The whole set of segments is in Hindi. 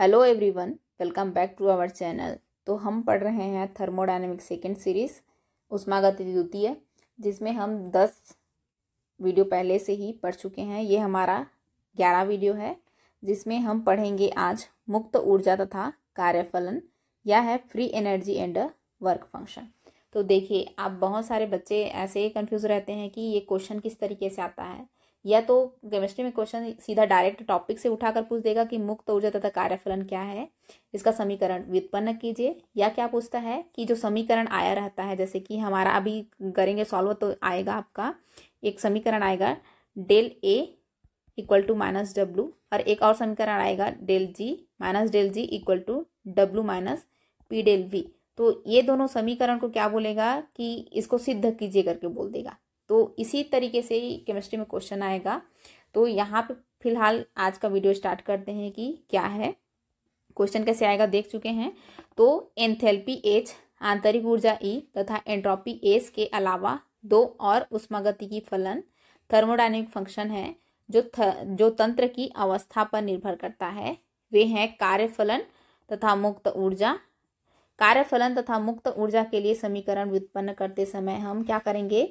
hello everyone welcome back to our channel तो हम पढ़ रहे हैं थर्मोडाइनमिक सेकेंड सीरीज गति द्वितीय जिसमें हम दस वीडियो पहले से ही पढ़ चुके हैं ये हमारा ग्यारह वीडियो है जिसमें हम पढ़ेंगे आज मुक्त ऊर्जा तथा कार्यफलन या है free energy and work function तो देखिए आप बहुत सारे बच्चे ऐसे कंफ्यूज रहते हैं कि ये क्वेश्चन किस तरीके से आता है या तो केमिस्ट्री में क्वेश्चन सीधा डायरेक्ट टॉपिक से उठाकर पूछ देगा कि मुक्त ऊर्जा तथा कार्यफलन क्या है इसका समीकरण व्युत्पन्न कीजिए या क्या पूछता है कि जो समीकरण आया रहता है जैसे कि हमारा अभी करेंगे सॉल्व तो आएगा आपका एक समीकरण आएगा del A equal to minus W और एक और समीकरण आएगा del G minus del G equal to W minus P del V तो ये दोनों समीकरण को क्या बोलेगा कि इसको सिद्ध कीजिए करके बोल देगा तो इसी तरीके से ही केमिस्ट्री में क्वेश्चन आएगा तो यहाँ पे फिलहाल आज का वीडियो स्टार्ट करते हैं कि क्या है क्वेश्चन कैसे आएगा देख चुके हैं तो एंथेल्पी एच आंतरिक ऊर्जा ई e तथा एंट्रोपी एस के अलावा दो और उष्मागति की फलन थर्मोडाइनमिक फंक्शन है जो थ, जो तंत्र की अवस्था पर निर्भर करता है वे हैं कार्यफलन तथा मुक्त ऊर्जा कार्यफलन तथा मुक्त ऊर्जा के लिए समीकरण व्युत्पन्न करते समय हम क्या करेंगे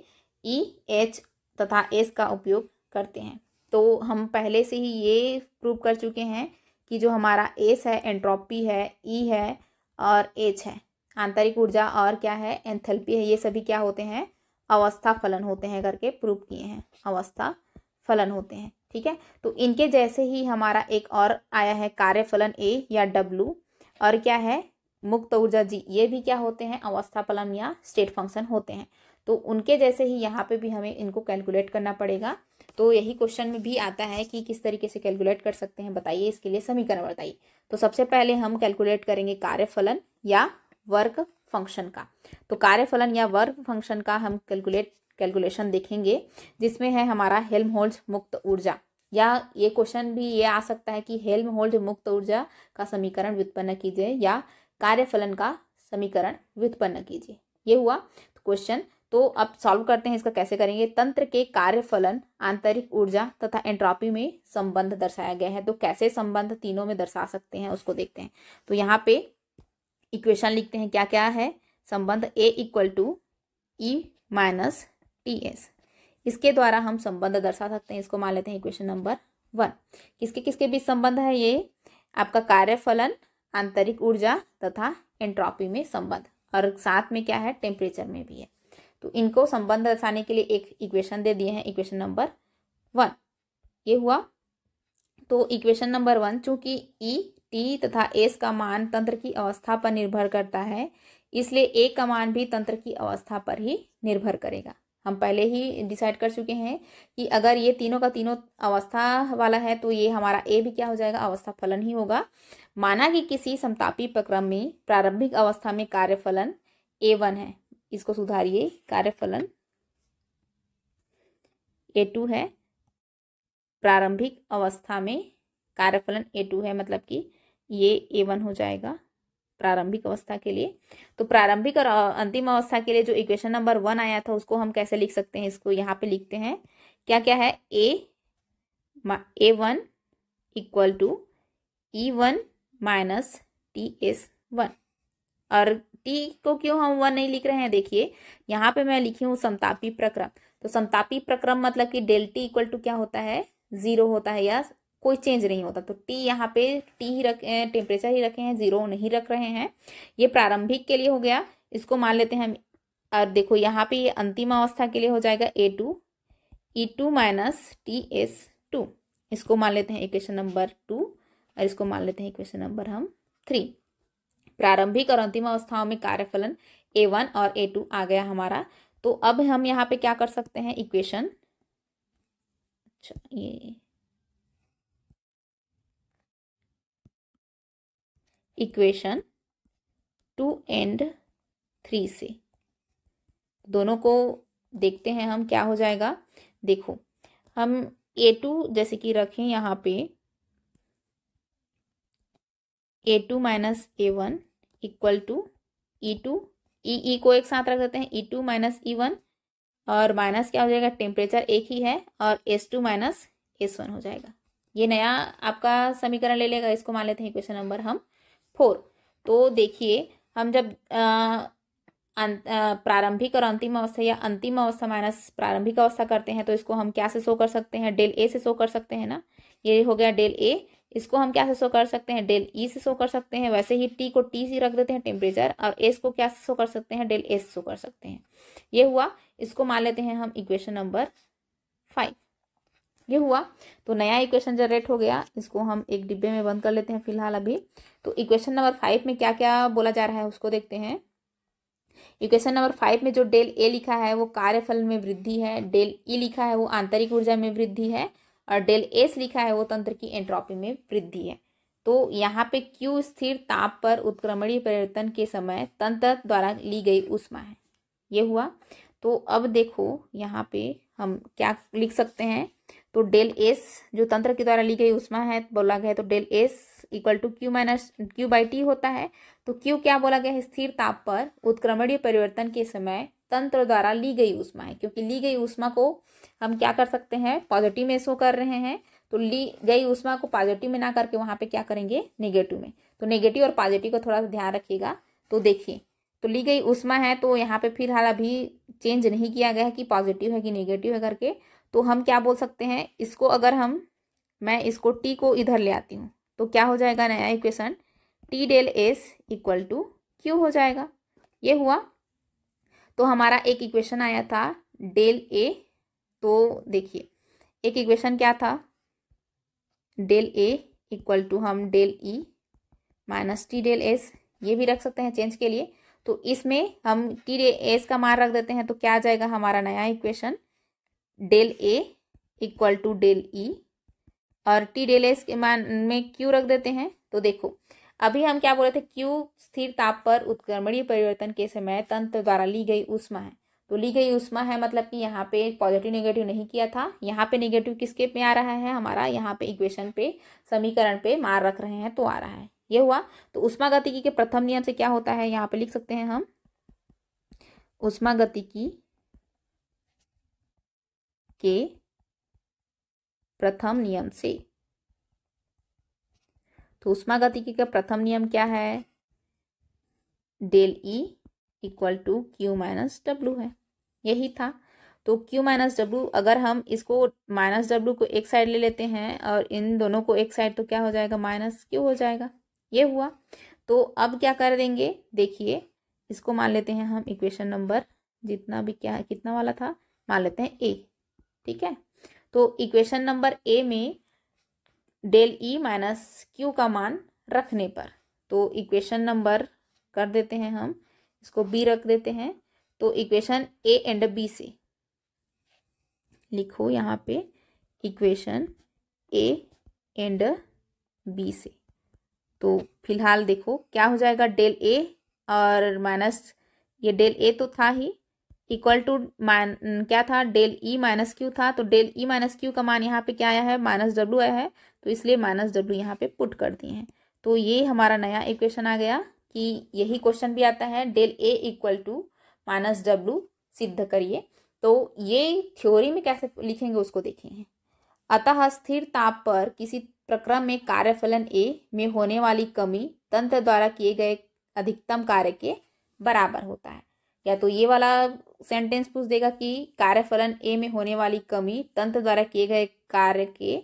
ई e, एच तथा एस का उपयोग करते हैं तो हम पहले से ही ये प्रूव कर चुके हैं कि जो हमारा एस है एंट्रोपी है ई e है और एच है आंतरिक ऊर्जा और क्या है एंथेल्पी है ये सभी क्या होते हैं अवस्था फलन होते हैं करके प्रूव किए हैं अवस्था फलन होते हैं ठीक है तो इनके जैसे ही हमारा एक और आया है कार्य फलन ए या डब्लू और क्या है मुक्त ऊर्जा जी ये भी क्या होते हैं अवस्था फलन या स्टेट फंक्शन होते हैं तो उनके जैसे ही यहाँ पे भी हमें इनको कैलकुलेट करना पड़ेगा तो यही क्वेश्चन में भी आता है कि किस तरीके से कैलकुलेट कर सकते हैं बताइए इसके लिए समीकरण बताइए तो सबसे पहले हम कैलकुलेट करेंगे कार्यफलन या वर्क फंक्शन का तो कार्यफलन या वर्क फंक्शन का हम कैलकुलेट कैलकुलेशन देखेंगे जिसमें है हमारा हेल्म मुक्त ऊर्जा या ये क्वेश्चन भी ये आ सकता है कि हेल्म होल्ड मुक्त ऊर्जा का समीकरण व्युत्पन्न कीजिए या कार्यफलन का समीकरण व्युत्पन्न कीजिए ये हुआ क्वेश्चन तो अब सॉल्व करते हैं इसका कैसे करेंगे तंत्र के कार्यफलन आंतरिक ऊर्जा तथा एंट्रॉपी में संबंध दर्शाया गया है तो कैसे संबंध तीनों में दर्शा सकते हैं उसको देखते हैं तो यहाँ पे इक्वेशन लिखते हैं क्या क्या है संबंध A equal to E minus T S इसके द्वारा हम संबंध दर्शा सकते हैं इसको मान लेते हैं इक्वेशन नंबर वन किसके किसके बीच संबंध है ये आपका कार्यफलन आंतरिक ऊर्जा तथा एंट्रॉपी में संबंध और साथ में क्या है टेम्परेचर में भी है तो इनको संबंध दर्शाने के लिए एक इक्वेशन दे दिए हैं इक्वेशन नंबर वन ये हुआ तो इक्वेशन नंबर वन चूंकि ई e, टी तथा एस का मान तंत्र की अवस्था पर निर्भर करता है इसलिए ए का मान भी तंत्र की अवस्था पर ही निर्भर करेगा हम पहले ही डिसाइड कर चुके हैं कि अगर ये तीनों का तीनों अवस्था वाला है तो ये हमारा ए भी क्या हो जाएगा अवस्था फलन ही होगा माना कि किसी समतापी प्रक्रम में प्रारंभिक अवस्था में कार्य फलन ए वन है इसको सुधारिए कार्यफलन ए टू है प्रारंभिक अवस्था में कार्यफलन ए टू है मतलब कि ये ए वन हो जाएगा प्रारंभिक अवस्था के लिए तो प्रारंभिक और अंतिम अवस्था के लिए जो इक्वेशन नंबर वन आया था उसको हम कैसे लिख सकते हैं इसको यहाँ पे लिखते हैं क्या क्या है A A one equal to E one minus T S one और टी को क्यों हम वन नहीं लिख रहे हैं देखिए यहाँ पे मैं लिखी हूँ समतापी प्रक्रम तो समतापी प्रक्रम मतलब कि डेल टी इक्वल टू क्या होता है जीरो होता है या कोई चेंज नहीं होता तो टी यहाँ पे टी ही रख टेम्परेचर ही रखे हैं जीरो नहीं रख रहे हैं ये प्रारंभिक के लिए हो गया इसको मान लेते हैं हम और देखो यहाँ पे ये अंतिम अवस्था के लिए हो जाएगा A two E two minus T S two इसको मान लेते हैं इक्वेशन नंबर टू और इसको मान लेते हैं इक्वेशन नंबर हम थ्री प्रारंभिक और अंतिम अवस्थाओं में कार्य फलन ए वन और ए टू आ गया हमारा तो अब हम यहाँ पे क्या कर सकते हैं इक्वेशन अच्छा ये इक्वेशन टू एंड थ्री से दोनों को देखते हैं हम क्या हो जाएगा देखो हम ए टू जैसे कि रखें यहाँ पे A two minus A one equal to E two E E को एक साथ रख देते हैं E two minus E one और माइनस क्या हो जाएगा टेम्परेचर एक ही है और S two minus S one हो जाएगा ये नया आपका समीकरण ले लेगा इसको मान लेते हैं क्वेश्चन नंबर हम फोर तो देखिए हम जब अं, प्रारंभिक और अंतिम अवस्था या अंतिम अवस्था माइनस प्रारंभिक अवस्था करते हैं तो इसको हम क्या से शो कर सकते हैं डेल ए से शो कर सकते हैं ना ये हो गया डेल ए इसको हम क्या से शो कर सकते हैं डेल ई e से शो कर सकते हैं वैसे ही टी को टी से रख देते हैं टेम्परेचर और एस को क्या से शो कर सकते हैं डेल एस शो कर सकते हैं ये हुआ इसको मान लेते हैं हम इक्वेशन नंबर फाइव ये हुआ तो नया इक्वेशन जनरेट हो गया इसको हम एक डिब्बे में बंद कर लेते हैं फिलहाल अभी तो इक्वेशन नंबर फाइव में क्या क्या बोला जा रहा है उसको देखते हैं इक्वेशन नंबर फाइव में जो डेल ए लिखा है वो कार्यफल में वृद्धि है डेल ई e लिखा है वो आंतरिक ऊर्जा में वृद्धि है डेल एस लिखा है वो तंत्र की एंट्रोपी में वृद्धि है तो यहाँ पे क्यू स्थिर ताप पर उत्क्रमणीय परिवर्तन के समय तंत्र द्वारा ली गई उष्मा है ये हुआ तो अब देखो यहाँ पे हम क्या लिख सकते हैं तो डेल एस जो तंत्र के द्वारा ली गई उष्मा है बोला गया तो del S equal to Q minus Q by T होता है तो क्यू क्या बोला गया है स्थिर ताप पर उत्क्रमणीय परिवर्तन के समय तंत्र द्वारा ली गई उष्मा है क्योंकि ली गई उष्मा को हम क्या कर सकते हैं पॉजिटिव में शो कर रहे हैं तो ली गई उष्मा को पॉजिटिव में ना करके वहाँ पे क्या करेंगे नेगेटिव में तो नेगेटिव और पॉजिटिव को थोड़ा सा ध्यान रखिएगा तो देखिए तो ली गई उष्मा है तो यहाँ पे फिर हाल अभी चेंज नहीं किया गया है कि पॉजिटिव है कि नेगेटिव है करके तो हम क्या बोल सकते हैं इसको अगर हम मैं इसको टी को इधर ले आती हूँ तो क्या हो जाएगा नया equation T del S equal to Q हो जाएगा ये हुआ तो हमारा एक इक्वेशन आया था डेल ए तो देखिए एक इक्वेशन क्या था डेल ए इक्वल टू हम del E minus T del S ये भी रख सकते हैं चेंज के लिए तो इसमें हम टी डे एस का मान रख देते हैं तो क्या आ जाएगा हमारा नया equation del A equal to del E और टी डेल एस के मान में क्यू रख देते हैं तो देखो अभी हम क्या बोल रहे थे क्यू स्थिर ताप पर उत्क्रमणीय परिवर्तन के समय तंत्र द्वारा ली गई उष्मा है तो ली गई उष्मा है मतलब कि यहाँ पे पॉजिटिव नेगेटिव नहीं किया था यहाँ पे नेगेटिव किसके पे आ रहा है हमारा यहाँ पे इक्वेशन पे समीकरण पे मार रख रहे हैं तो आ रहा है ये हुआ तो उष्मा की के प्रथम नियम से क्या होता है यहाँ पे लिख सकते हैं हम उष्मा की के प्रथम नियम से तो उष्मा की का प्रथम नियम क्या है del E equal to Q minus W है यही था तो q माइनस डब्ल्यू अगर हम इसको माइनस डब्ल्यू को एक साइड ले लेते हैं और इन दोनों को एक साइड तो क्या हो जाएगा माइनस क्यू हो जाएगा ये हुआ तो अब क्या कर देंगे देखिए इसको मान लेते हैं हम इक्वेशन नंबर जितना भी क्या कितना वाला था मान लेते हैं ए ठीक है तो इक्वेशन नंबर ए में डेल ई माइनस क्यू का मान रखने पर तो इक्वेशन नंबर कर देते हैं हम इसको बी रख देते हैं तो इक्वेशन ए एंड बी से लिखो यहाँ पे इक्वेशन ए एंड बी से तो फिलहाल देखो क्या हो जाएगा डेल ए और माइनस ये डेल ए तो था ही इक्वल टू माइन क्या था डेल ई माइनस क्यू था तो डेल ई माइनस क्यू का मान यहाँ पे क्या आया है माइनस डब्ल्यू आया है तो इसलिए माइनस डब्ल्यू यहाँ पे पुट कर दिए हैं तो ये हमारा नया इक्वेशन आ गया कि यही क्वेश्चन भी आता है del A equal to minus W सिद्ध करिए तो ये थ्योरी में कैसे लिखेंगे उसको देखेंगे अतः स्थिर ताप पर किसी प्रक्रम में कार्यफलन ए में होने वाली कमी तंत्र द्वारा किए गए अधिकतम कार्य के बराबर होता है या तो ये वाला सेंटेंस पूछ देगा कि कार्यफलन ए में होने वाली कमी तंत्र द्वारा किए गए कार्य के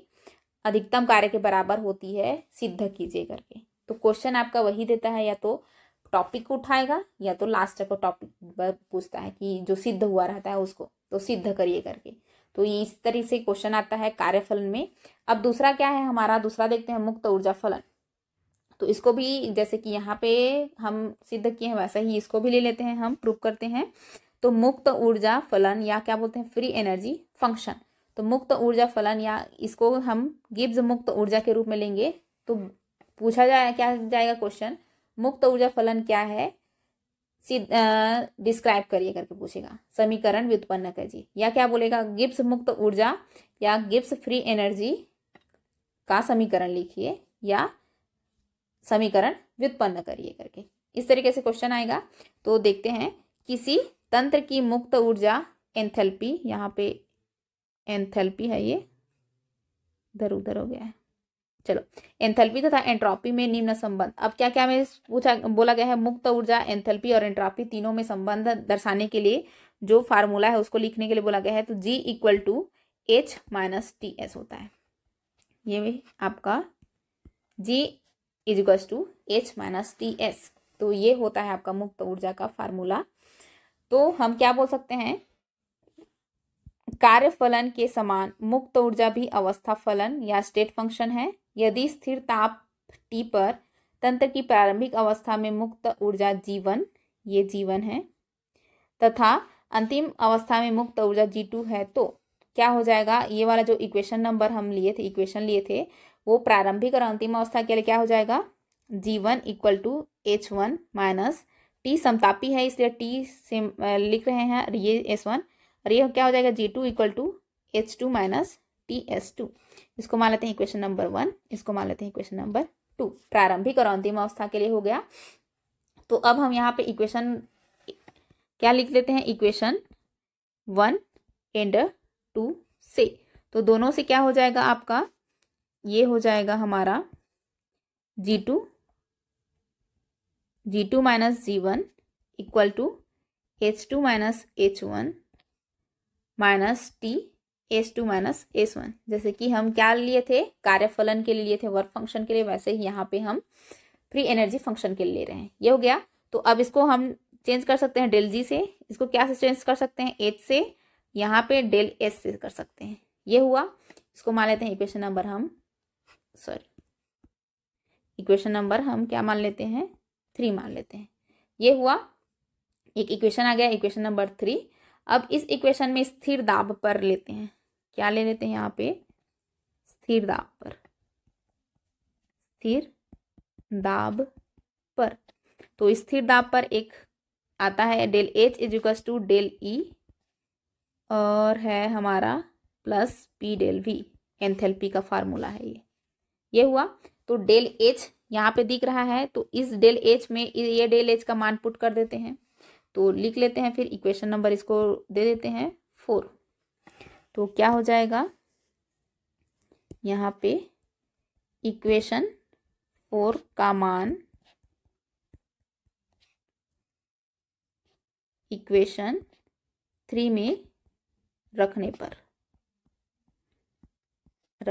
अधिकतम कार्य के बराबर होती है सिद्ध कीजिए करके तो क्वेश्चन आपका वही देता है या तो टॉपिक उठाएगा या तो लास्ट का टॉपिक पूछता है कि जो सिद्ध हुआ रहता है उसको तो सिद्ध करिए करके तो इस तरह से क्वेश्चन आता है कार्यफलन में अब दूसरा क्या है हमारा दूसरा देखते हैं मुक्त ऊर्जा फलन तो इसको भी जैसे कि यहाँ पे हम सिद्ध किए हैं वैसे ही इसको भी ले लेते हैं हम प्रूव करते हैं तो मुक्त ऊर्जा फलन या क्या बोलते हैं फ्री एनर्जी फंक्शन तो मुक्त ऊर्जा फलन या इसको हम गिब्स मुक्त ऊर्जा के रूप में लेंगे तो पूछा जाए क्या जाएगा क्वेश्चन मुक्त ऊर्जा फलन क्या है डिस्क्राइब करिए करके पूछेगा समीकरण व्युत्पन्न कीजिए या क्या बोलेगा गिप्स मुक्त ऊर्जा या गिप्स फ्री एनर्जी का समीकरण लिखिए या समीकरण व्युत्पन्न करिए करके इस तरीके से क्वेश्चन आएगा तो देखते हैं किसी तंत्र की मुक्त ऊर्जा एंथेल्पी यहाँ पे एंथेल्पी है ये इधर उधर हो गया है चलो एंथेल्पी तथा एंट्रॉपी में निम्न संबंध अब क्या क्या हमें पूछा बोला गया है मुक्त ऊर्जा एंथेल्पी और एंट्रॉपी तीनों में संबंध दर्शाने के लिए जो फार्मूला है उसको लिखने के लिए बोला गया है तो G equal to H minus T S होता है ये भी आपका जी इजगस to H minus T S तो ये होता है आपका मुक्त ऊर्जा का फार्मूला तो हम क्या बोल सकते हैं कार्य फलन के समान मुक्त ऊर्जा भी अवस्था फलन या स्टेट फंक्शन है यदि स्थिर ताप टी पर तंत्र की प्रारंभिक अवस्था में मुक्त ऊर्जा जीवन ये जीवन है तथा अंतिम अवस्था में मुक्त ऊर्जा जी टू है तो क्या हो जाएगा ये वाला जो इक्वेशन नंबर हम लिए थे इक्वेशन लिए थे वो प्रारंभिक और अंतिम अवस्था के लिए क्या हो जाएगा G one equal to H one minus T समतापी है इसलिए टी से लिख रहे हैं ये एस वन और ये क्या हो जाएगा G two equal to H two minus T S two इसको मान लेते हैं इक्वेशन नंबर वन इसको मान लेते हैं इक्वेशन नंबर टू प्रारंभिक और अंतिम अवस्था के लिए हो गया तो अब हम यहाँ पे इक्वेशन क्या लिख लेते हैं इक्वेशन वन एंड टू से तो दोनों से क्या हो जाएगा आपका ये हो जाएगा हमारा G two G two minus G one equal to H two minus H one minus T S two minus S one जैसे कि हम क्या लिए थे कार्यफलन के लिए लिए थे वर्क फंक्शन के लिए वैसे ही यहाँ पे हम फ्री एनर्जी फंक्शन के लिए ले रहे हैं ये हो गया तो अब इसको हम चेंज कर सकते हैं डेल जी से इसको क्या से चेंज कर सकते हैं एच से यहाँ पे डेल एस से कर सकते हैं ये हुआ इसको मान लेते हैं इक्वेशन नंबर हम सॉरी इक्वेशन नंबर हम क्या मान लेते हैं थ्री मान लेते हैं ये हुआ एक इक्वेशन आ गया इक्वेशन नंबर थ्री अब इस इक्वेशन में स्थिर दाब पर लेते हैं क्या ले लेते हैं यहाँ पे स्थिर दाब पर स्थिर दाब पर तो स्थिर दाब पर एक आता है del H equals to del E e और है हमारा plus P del V enthalpy का फार्मूला है ये ये हुआ तो डेल एच यहाँ पे दिख रहा है तो इस डेल एच में ये डेल एच का मान पुट कर देते हैं तो लिख लेते हैं फिर इक्वेशन नंबर इसको दे देते हैं फोर तो क्या हो जाएगा यहाँ पे इक्वेशन फोर का मान इक्वेशन थ्री में रखने पर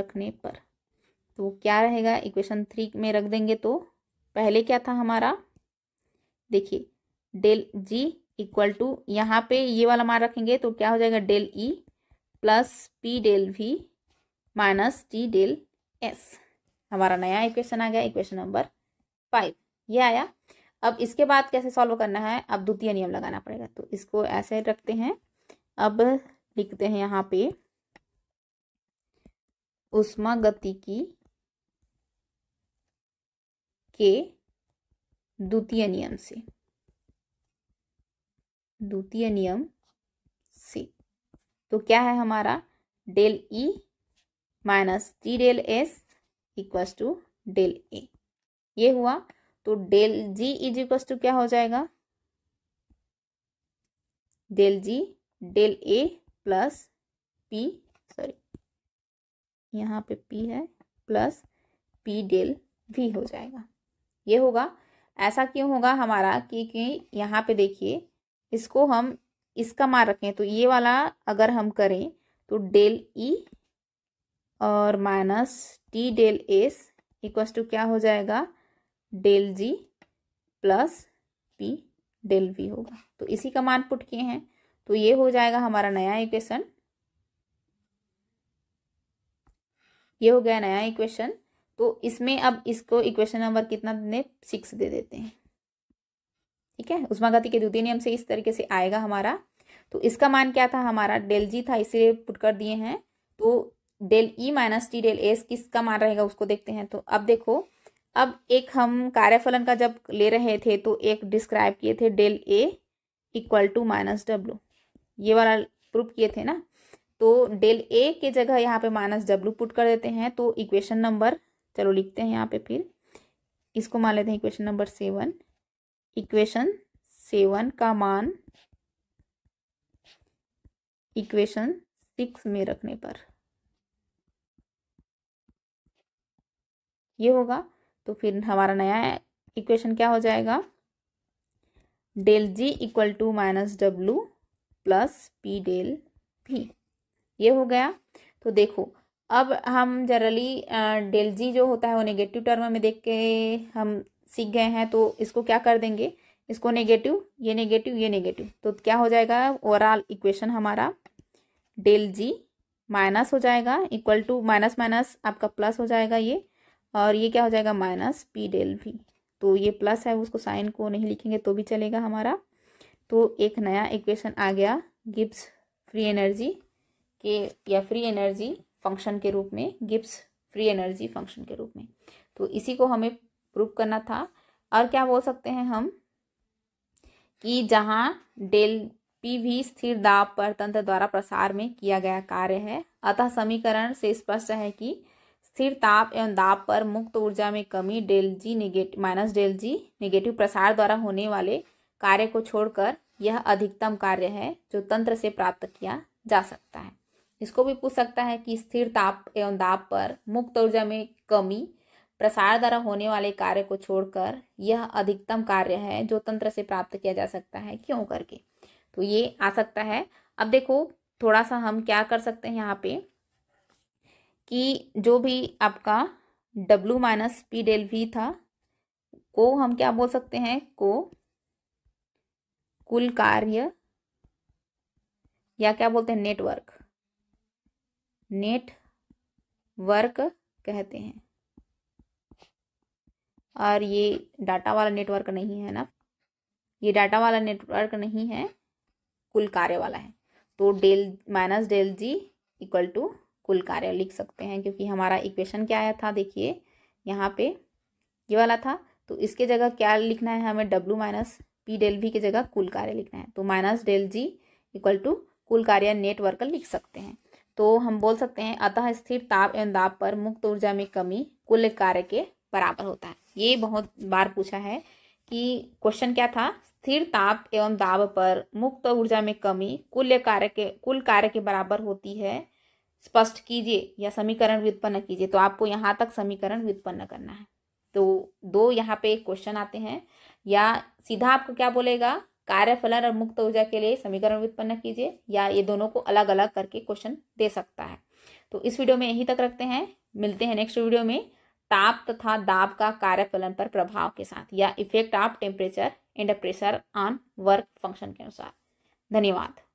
रखने पर तो क्या रहेगा इक्वेशन थ्री में रख देंगे तो पहले क्या था हमारा देखिए डेल जी इक्वल टू यहाँ पे ये वाला मान रखेंगे तो क्या हो जाएगा del E plus P del V minus T del S हमारा नया इक्वेशन आ गया इक्वेशन नंबर फाइव ये आया अब इसके बाद कैसे सॉल्व करना है अब द्वितीय नियम लगाना पड़ेगा तो इसको ऐसे रखते हैं अब लिखते हैं यहाँ पे उष्मा गति की के द्वितीय नियम से द्वितीय नियम सी तो क्या है हमारा del E minus T del S equals to del A ये हुआ तो del G is equals to क्या हो जाएगा del G del A plus P sorry यहाँ पे पी है प्लस पी डेल भी हो जाएगा ये होगा ऐसा क्यों होगा हमारा कि, कि यहाँ पे देखिए इसको हम इसका मान रखें तो ये वाला अगर हम करें तो डेल ई e और minus T del S equals to क्या हो जाएगा del G plus P del V होगा तो इसी का मान पुट किए हैं तो ये हो जाएगा हमारा नया इक्वेशन ये हो गया नया इक्वेशन तो इसमें अब इसको इक्वेशन नंबर कितना सिक्स दे देते हैं ठीक है उष्मागति के द्वितीय नियम से इस तरीके से आएगा हमारा तो इसका मान क्या था हमारा डेल जी था इसलिए पुट कर दिए हैं तो del E minus T del S किसका मान रहेगा उसको देखते हैं तो अब देखो अब एक हम कार्यफलन का जब ले रहे थे तो एक डिस्क्राइब किए थे del A equal to minus W ये वाला प्रूफ किए थे ना तो डेल ए के जगह यहाँ पे माइनस डब्लू पुट कर देते हैं तो इक्वेशन नंबर चलो लिखते हैं यहाँ पे फिर इसको मान लेते हैं equation number seven equation seven का मान इक्वेशन सिक्स में रखने पर ये होगा तो फिर हमारा नया इक्वेशन क्या हो जाएगा del G equal to minus W plus P del भी ये हो गया तो देखो अब हम जनरली डेल जी जो होता है वो नेगेटिव टर्म में देख के हम सीख गए हैं तो इसको क्या कर देंगे इसको नेगेटिव ये नेगेटिव ये नेगेटिव तो क्या हो जाएगा ओवरऑल इक्वेशन हमारा डेल जी माइनस हो जाएगा इक्वल टू माइनस माइनस आपका प्लस हो जाएगा ये और ये क्या हो जाएगा माइनस पी डेल भी तो ये प्लस है उसको साइन को नहीं लिखेंगे तो भी चलेगा हमारा तो एक नया इक्वेशन आ गया गिब्स फ्री एनर्जी के या फ्री एनर्जी फंक्शन के रूप में गिब्स फ्री एनर्जी फंक्शन के रूप में तो इसी को हमें प्रूव करना था और क्या बोल सकते हैं हम कि जहाँ डेल पी भी स्थिर दाब पर तंत्र द्वारा प्रसार में किया गया कार्य है अतः समीकरण से स्पष्ट है कि स्थिर ताप एवं दाब पर मुक्त ऊर्जा में कमी del G negative minus del G negative प्रसार द्वारा होने वाले कार्य को छोड़कर यह अधिकतम कार्य है जो तंत्र से प्राप्त किया जा सकता है इसको भी पूछ सकता है कि स्थिर ताप एवं दाब पर मुक्त ऊर्जा में कमी प्रसार द्वारा होने वाले कार्य को छोड़कर यह अधिकतम कार्य है जो तंत्र से प्राप्त किया जा सकता है क्यों करके तो ये आ सकता है अब देखो थोड़ा सा हम क्या कर सकते हैं यहाँ पे कि जो भी आपका W minus P del V था को हम क्या बोल सकते हैं को कुल कार्य या क्या बोलते हैं नेटवर्क नेट वर्क कहते हैं और ये डाटा वाला नेटवर्क नहीं है ना ये डाटा वाला नेटवर्क नहीं है कुल कार्य वाला है तो del minus del G equal to कुल कार्य लिख सकते हैं क्योंकि हमारा इक्वेशन क्या आया था देखिए यहाँ पे ये वाला था तो इसके जगह क्या लिखना है हमें डब्लू माइनस पी डेल भी की जगह कुल कार्य लिखना है तो minus del G equal to कुल कार्य नेटवर्क लिख सकते हैं तो हम बोल सकते हैं अतः स्थिर ताप एवं दाब पर मुक्त ऊर्जा में कमी कुल कार्य के बराबर होता है ये बहुत बार पूछा है कि क्वेश्चन क्या था स्थिर ताप एवं दाब पर मुक्त ऊर्जा में कमी कुल कार्य के कुल कार्य के बराबर होती है स्पष्ट कीजिए या समीकरण व्युत्पन्न कीजिए तो आपको यहाँ तक समीकरण व्युत्पन्न करना है तो दो यहाँ पे क्वेश्चन आते हैं या सीधा आपको क्या बोलेगा कार्य फलन और मुक्त ऊर्जा के लिए समीकरण उत्पन्न कीजिए या ये दोनों को अलग अलग करके क्वेश्चन दे सकता है तो इस वीडियो में यहीं तक रखते हैं मिलते हैं नेक्स्ट वीडियो में ताप तथा दाब का कार्य फलन पर प्रभाव के साथ या effect of temperature and pressure on work function के अनुसार धन्यवाद